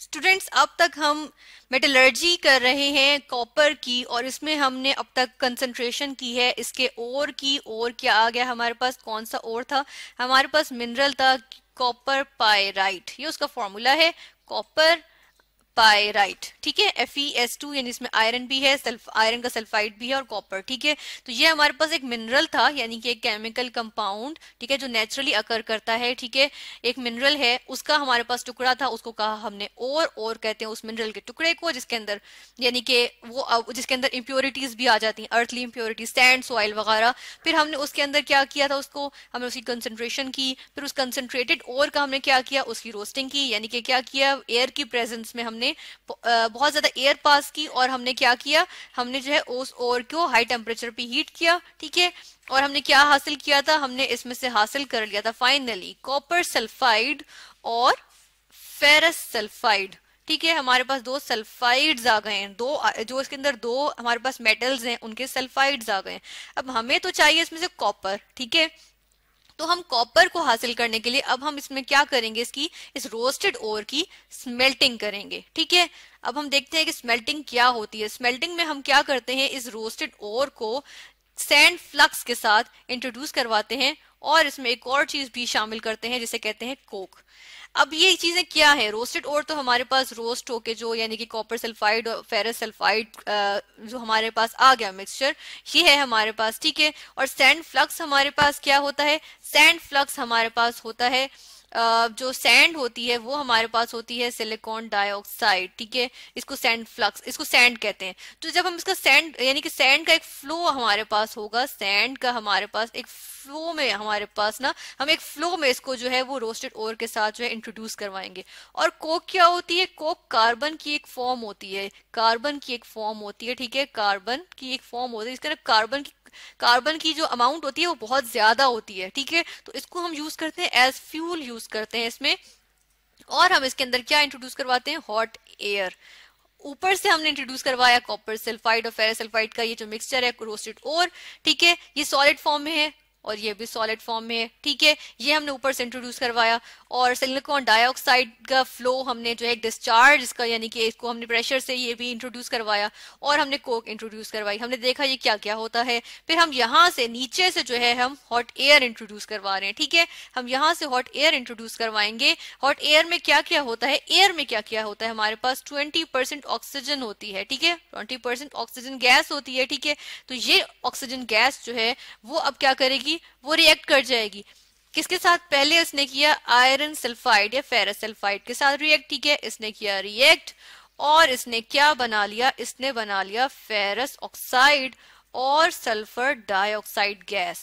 students अब तक हम मेटलर्जी कर रहे हैं कॉपर की और इसमें हमने अब तक कंसंट्रेशन की है इसके ओर की ओर क्या आ गया हमारे पास कौन सा ओर था हमारे पास मिनरल था कॉपर पायराइट ये उसका फॉर्मूला है कॉपर पायराइट ठीक है एफ ई एस टू यानी इसमें आयरन भी है सल्फ आयरन का सल्फाइड भी है और कॉपर ठीक है तो ये हमारे पास एक मिनरल था यानी कि एक केमिकल कंपाउंड ठीक है जो नेचुरली अकर करता है ठीक है एक मिनरल है उसका हमारे पास टुकड़ा था उसको कहा हमने और और कहते हैं उस मिनरल के टुकड़े को जिसके अंदर यानी कि वो जिसके अंदर इंप्योरिटीज भी आ जाती हैं अर्थली इंप्योरिटीज सैंड सॉइल वगैरह फिर हमने उसके अंदर क्या किया था उसको हमने उसकी कंसनट्रेशन की फिर उस कंसनट्रेटेड और का हमने क्या किया उसकी रोस्टिंग की यानी कि क्या किया एयर की प्रेजेंस में हमने हमने बहुत ज्यादा एयर पास की और हमने क्या किया हमने जो है उस ओर को हाई टेम्परेचर पे हीट किया ठीक है और हमने क्या हासिल किया था हमने इसमें से हासिल कर लिया था फाइनली कॉपर सल्फाइड और फेरस सल्फाइड ठीक है हमारे पास दो सल्फाइड्स आ गए हैं दो जो इसके अंदर दो हमारे पास मेटल्स हैं उनके सल्फाइड्स आ गए हैं अब हमें तो चाहिए इसमें से कॉपर ठीक है तो हम कॉपर को हासिल करने के लिए अब हम इसमें क्या करेंगे इसकी इस रोस्टेड ओर की स्मेल्टिंग करेंगे ठीक है अब हम देखते हैं कि स्मेल्टिंग क्या होती है स्मेल्टिंग में हम क्या करते हैं इस रोस्टेड ओर को सैंड फ्लक्स के साथ इंट्रोड्यूस करवाते हैं और इसमें एक और चीज भी शामिल करते हैं जिसे कहते हैं कोक अब ये चीजें क्या है रोस्टेड और तो हमारे पास रोस्ट होके जो यानी कि कॉपर सल्फाइड और फेरस सल्फाइड जो हमारे पास आ गया मिक्सचर ये है हमारे पास ठीक है और सैंड फ्लक्स हमारे पास क्या होता है सैंड फ्लक्स हमारे पास होता है जो सैंड होती है वो हमारे पास होती है सिलिकॉन डाइऑक्साइड ठीक है इसको सैंड फ्लक्स इसको सैंड कहते हैं तो जब हम इसका सैंड यानी कि सैंड का एक फ्लो हमारे पास होगा सैंड का हमारे पास एक फ्लो में हमारे पास ना हम एक फ्लो में इसको जो है वो रोस्टेड ओर के साथ जो है इंट्रोड्यूस करवाएंगे और कोक क्या होती है कोक कार्बन की एक फॉर्म होती है कार्बन की एक फॉर्म होती है ठीक है कार्बन की एक फॉर्म होती है इसका कार्बन की कार्बन की जो अमाउंट होती है वो बहुत ज्यादा होती है ठीक है तो इसको हम यूज करते हैं एज फ्यूल यूज करते हैं इसमें और हम इसके अंदर क्या इंट्रोड्यूस करवाते हैं हॉट एयर ऊपर से हमने इंट्रोड्यूस करवाया कॉपर सल्फाइड और फेरा सल्फाइड का ये जो मिक्सचर है रोस्टेड और ठीक है ये सॉलिड फॉर्म में है और ये भी सॉलिड फॉर्म में है ठीक है ये हमने ऊपर से इंट्रोड्यूस करवाया और सिलिकॉन डाइऑक्साइड का फ्लो हमने जो है डिस्चार्ज इसका यानी कि इसको हमने प्रेशर से ये भी इंट्रोड्यूस करवाया और हमने कोक इंट्रोड्यूस करवाई हमने देखा ये क्या क्या होता है फिर हम यहाँ से नीचे से जो है हम हॉट एयर इंट्रोड्यूस करवा रहे हैं ठीक है हम यहाँ से हॉट एयर इंट्रोड्यूस करवाएंगे हॉट एयर में क्या क्या होता है एयर में क्या क्या होता है हमारे पास ट्वेंटी ऑक्सीजन होती है ठीक है ट्वेंटी ऑक्सीजन गैस होती है ठीक है तो ये ऑक्सीजन गैस जो है वो अब क्या करेगी वो रिएक्ट कर जाएगी किसके साथ पहले इसने किया आयरन सल्फाइड या फेरस सल्फाइड के साथ रिएक्ट ठीक है इसने किया रिएक्ट और इसने क्या बना लिया इसने बना लिया फेरस ऑक्साइड और सल्फर डाइऑक्साइड गैस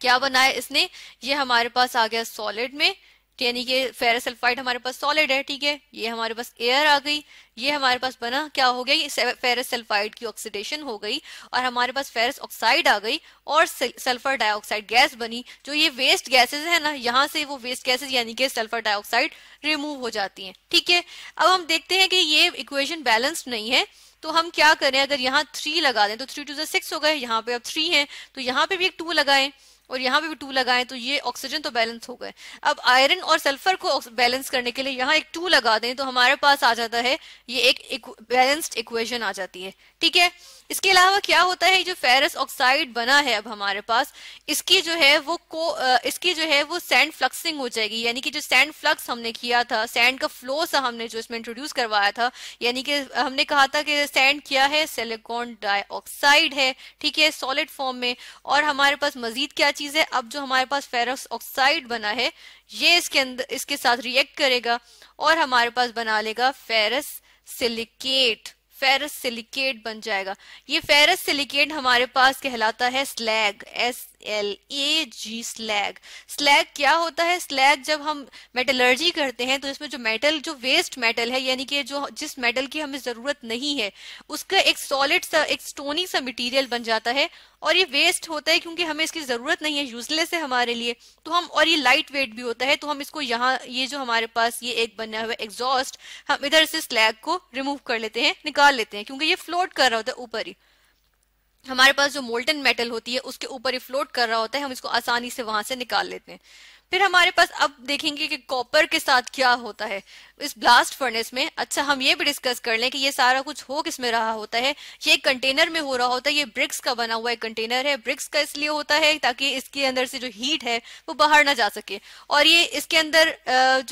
क्या बनाया इसने ये हमारे पास आ गया सॉलिड में यानी कि फेरस सल्फाइड हमारे पास सॉलिड है ठीक है ये हमारे पास एयर आ गई ये हमारे पास बना क्या हो गया फेरस सल्फाइड की ऑक्सीडेशन हो गई और हमारे पास फेरस ऑक्साइड आ गई और सल्फर डाइऑक्साइड गैस बनी जो ये वेस्ट गैसेस है ना यहाँ से वो वेस्ट गैसेस यानी कि सल्फर डाइऑक्साइड रिमूव हो जाती है ठीक है अब हम देखते हैं कि ये इक्वेशन बैलेंस्ड नहीं है तो हम क्या करें अगर यहाँ थ्री लगा दें तो थ्री टू जो सिक्स हो गए यहाँ पे अब थ्री है तो यहाँ पे भी एक टू लगाए और यहाँ पे भी टू लगाएं तो ये ऑक्सीजन तो बैलेंस हो गए अब आयरन और सल्फर को बैलेंस करने के लिए यहाँ एक टू लगा दें तो हमारे पास आ जाता है ये एक, बैलेंस्ड इक्वेशन आ जाती है ठीक है इसके अलावा क्या होता है जो फेरस ऑक्साइड बना है अब हमारे पास इसकी जो है वो को इसकी जो है वो सैंड फ्लक्सिंग हो जाएगी यानी कि जो सैंड फ्लक्स हमने किया था सैंड का फ्लो सा हमने जो इसमें इंट्रोड्यूस करवाया था यानी कि हमने कहा था कि सैंड क्या है सिलिकॉन डाइऑक्साइड है ठीक है सॉलिड फॉर्म में और हमारे पास मजीद क्या चीज है अब जो हमारे पास फेरस ऑक्साइड बना है ये इसके अंदर इसके साथ रिएक्ट करेगा और हमारे पास बना लेगा फेरस सिलिकेट फेरस सिलिकेट बन जाएगा ये फेरस सिलिकेट हमारे पास कहलाता है slag S L A G slag slag क्या होता है स्लैग जब हम मेटलर्जी करते हैं तो इसमें जो मेटल जो वेस्ट मेटल है यानी कि जो जिस मेटल की हमें जरूरत नहीं है उसका एक सॉलिड सा एक स्टोनी सा मटेरियल बन जाता है और ये वेस्ट होता है क्योंकि हमें इसकी जरूरत नहीं है यूजलेस है हमारे लिए तो हम और ये लाइट वेट भी होता है तो हम इसको यहाँ ये जो हमारे पास ये एक बना हुआ एग्जॉस्ट हम इधर से स्लैग को रिमूव कर लेते हैं निकाल लेते हैं क्योंकि ये फ्लोट कर रहा होता है ऊपर ही हमारे पास जो मोल्टन मेटल होती है उसके ऊपर ये फ्लोट कर रहा होता है हम इसको आसानी से वहां से निकाल लेते हैं फिर हमारे पास अब देखेंगे कि कॉपर के साथ क्या होता है इस ब्लास्ट फर्नेस में अच्छा हम ये भी डिस्कस कर लें कि ये सारा कुछ हो किस में रहा होता है ये एक कंटेनर में हो रहा होता है ये ब्रिक्स का बना हुआ एक कंटेनर है ब्रिक्स का इसलिए होता है ताकि इसके अंदर से जो हीट है वो बाहर ना जा सके और ये इसके अंदर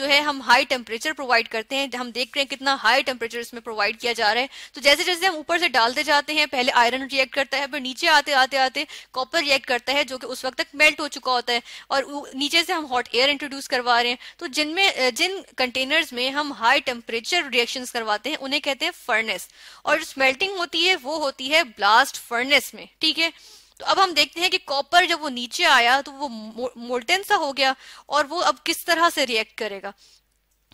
जो है हम हाई टेम्परेचर प्रोवाइड करते हैं हम देख रहे हैं कितना हाई टेम्परेचर इसमें प्रोवाइड किया जा रहा है तो जैसे जैसे हम ऊपर से डालते जाते हैं पहले आयरन रिएक्ट करता है फिर नीचे आते आते आते कॉपर रिएक्ट करता है जो कि उस वक्त तक मेल्ट हो चुका होता है और नीचे से हम हॉट एयर इंट्रोड्यूस करवा रहे हैं तो जिनमें जिन कंटेनर्स में हम हाई टेम्परेचर रिएक्शन करवाते हैं उन्हें कहते हैं फर्नेस और जो स्मेल्टिंग होती है वो होती है ब्लास्ट फर्नेस में ठीक है तो अब हम देखते हैं कि कॉपर जब वो नीचे आया तो वो मोल्टेन सा हो गया और वो अब किस तरह से रिएक्ट करेगा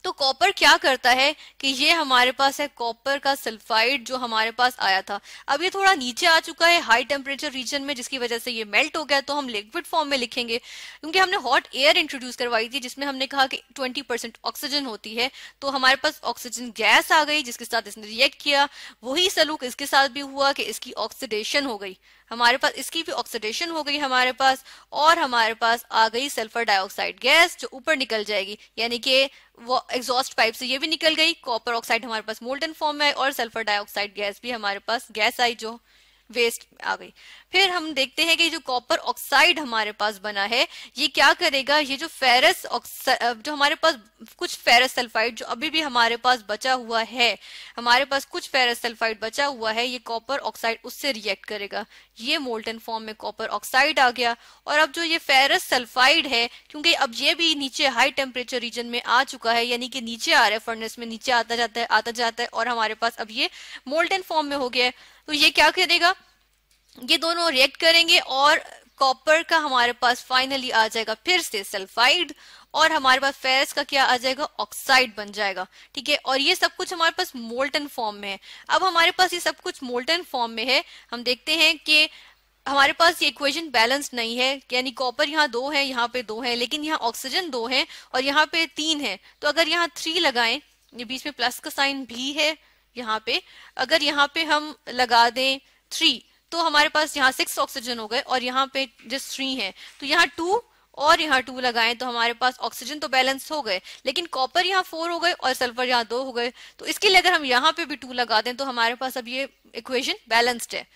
तो कॉपर क्या करता है कि ये हमारे पास है कॉपर का सल्फाइड जो हमारे पास आया था अब ये थोड़ा नीचे आ चुका है हाई टेम्परेचर रीजन में जिसकी वजह से ये मेल्ट हो गया तो हम लिक्विड फॉर्म में लिखेंगे क्योंकि हमने हॉट एयर इंट्रोड्यूस करवाई थी जिसमें हमने कहा कि ट्वेंटी ऑक्सीजन होती है तो हमारे पास ऑक्सीजन गैस आ गई जिसके साथ इसने रिएक्ट किया वही सलूक इसके साथ भी हुआ कि इसकी ऑक्सीडेशन हो गई हमारे पास इसकी भी ऑक्सीडेशन हो गई हमारे पास और हमारे पास आ गई सल्फर डाइऑक्साइड गैस जो ऊपर निकल जाएगी यानी कि वो एग्जॉस्ट पाइप से ये भी निकल गई कॉपर ऑक्साइड हमारे पास मोल्टन फॉर्म में और सल्फर डाइऑक्साइड गैस भी हमारे पास गैस आई जो वेस्ट आ गई फिर हम देखते हैं कि जो कॉपर ऑक्साइड हमारे पास बना है ये क्या करेगा ये जो फेरस ऑक्साइड जो हमारे पास कुछ फेरस सल्फाइड जो अभी भी हमारे पास बचा हुआ है हमारे पास कुछ फेरस सल्फाइड बचा हुआ है ये कॉपर ऑक्साइड उससे रिएक्ट करेगा ये मोल्टन फॉर्म में कॉपर ऑक्साइड आ गया और अब जो ये फेरस सल्फाइड है क्योंकि अब ये भी नीचे हाई टेम्परेचर रीजन में आ चुका है यानी कि नीचे आ रहा है फर्नेस में नीचे आता जाता है आता जाता है और हमारे पास अब ये मोल्टन फॉर्म में हो गया है तो ये क्या करेगा ये दोनों रिएक्ट करेंगे और कॉपर का हमारे पास फाइनली आ जाएगा फिर से सल्फाइड और हमारे पास फेरस का क्या आ जाएगा ऑक्साइड बन जाएगा ठीक है और ये सब कुछ हमारे पास मोल्टन फॉर्म में है अब हमारे पास ये सब कुछ मोल्टन फॉर्म में है हम देखते हैं कि हमारे पास ये इक्वेशन बैलेंस नहीं है यानी कॉपर यहाँ दो है यहाँ पे दो है लेकिन यहाँ ऑक्सीजन दो है और यहाँ पे तीन है तो अगर यहाँ थ्री लगाए ये बीच में प्लस का साइन भी है यहाँ पे अगर यहाँ पे हम लगा दें थ्री तो हमारे पास यहाँ सिक्स ऑक्सीजन हो गए और यहाँ पे जस्ट थ्री है तो यहाँ टू और यहाँ टू लगाए तो हमारे पास ऑक्सीजन तो बैलेंस हो गए लेकिन कॉपर यहाँ फोर हो गए और सल्फर यहाँ दो हो गए तो इसके लिए अगर हम यहाँ पे भी टू लगा दें तो हमारे पास अब ये इक्वेशन बैलेंस्ड है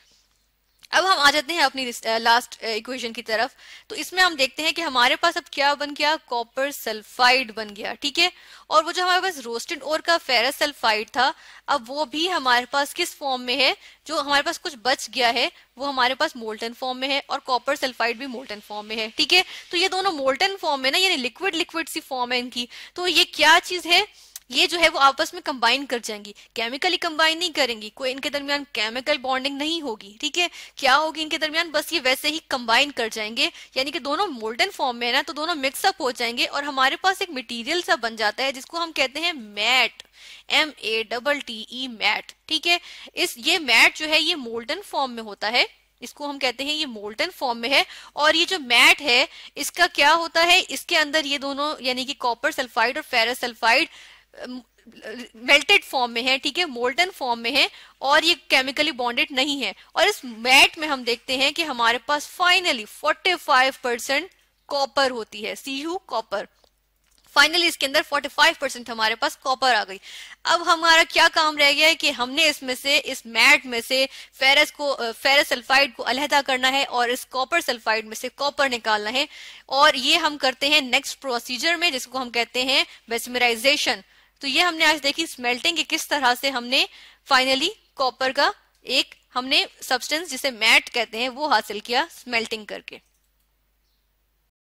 अब हम आ जाते हैं अपनी लास्ट इक्वेशन की तरफ तो इसमें हम देखते हैं कि हमारे पास अब क्या बन गया कॉपर सल्फाइड बन गया ठीक है और वो जो हमारे पास रोस्टेड और का फेरस सल्फाइड था अब वो भी हमारे पास किस फॉर्म में है जो हमारे पास कुछ बच गया है वो हमारे पास मोल्टन फॉर्म में है और कॉपर सल्फाइड भी मोल्टन फॉर्म में है ठीक है तो ये दोनों मोल्टन फॉर्म में ना यानी लिक्विड लिक्विड सी फॉर्म है इनकी तो ये क्या चीज है ये जो है वो आपस में कंबाइन कर जाएंगी केमिकली कंबाइन नहीं करेंगी कोई इनके दरमियान केमिकल बॉन्डिंग नहीं होगी ठीक है क्या होगी इनके दरमियान बस ये वैसे ही कंबाइन कर जाएंगे यानी कि दोनों मोल्डन फॉर्म में है ना तो दोनों मिक्सअप हो जाएंगे और हमारे पास एक मटीरियल सा बन जाता है जिसको हम कहते हैं matte M A double T E matte ठीक है इस ये मैट जो है ये मोल्डन फॉर्म में होता है इसको हम कहते हैं ये मोल्टन फॉर्म में है और ये जो मैट है इसका क्या होता है इसके अंदर ये दोनों यानी कि कॉपर सल्फाइड और फेरस सल्फाइड मेल्टेड फॉर्म में है ठीक है मोल्टन फॉर्म में है और ये केमिकली बॉन्डेड नहीं है और इस मैट में हम देखते हैं कि हमारे पास फाइनली 45 परसेंट कॉपर होती है सी यू कॉपर फाइनली इसके अंदर 45 परसेंट हमारे पास कॉपर आ गई अब हमारा क्या काम रह गया है कि हमने इसमें से इस मैट में से फेरस को फेरस सल्फाइड को अलहदा करना है और इस कॉपर सल्फाइड में से कॉपर निकालना है और ये हम करते हैं नेक्स्ट प्रोसीजर में जिसको हम कहते हैं बेसमराइजेशन तो ये हमने आज देखी स्मेल्टिंग कि किस तरह से हमने फाइनली कॉपर का एक हमने सब्सटेंस जिसे मैट कहते हैं वो हासिल किया स्मेल्टिंग करके